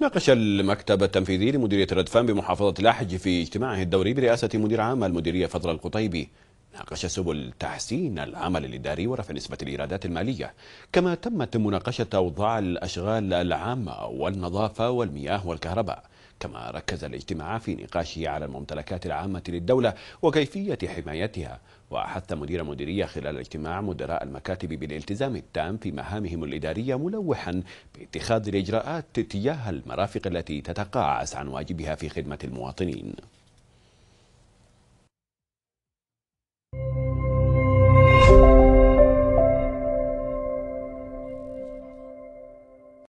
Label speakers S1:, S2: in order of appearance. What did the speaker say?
S1: ناقش المكتب التنفيذي لمديرية ردفان بمحافظة لاحج في اجتماعه الدوري برئاسة مدير عام المديرية فضل القطيبي ناقش سبل تحسين العمل الإداري ورفع نسبة الإيرادات المالية كما تمت مناقشة أوضاع الأشغال العامة والنظافة والمياه والكهرباء كما ركز الاجتماع في نقاشه على الممتلكات العامة للدولة وكيفية حمايتها وحث مدير المديرية خلال الاجتماع مدراء المكاتب بالالتزام التام في مهامهم الإدارية ملوحا باتخاذ الإجراءات تجاه المرافق التي تتقاعس عن واجبها في خدمة المواطنين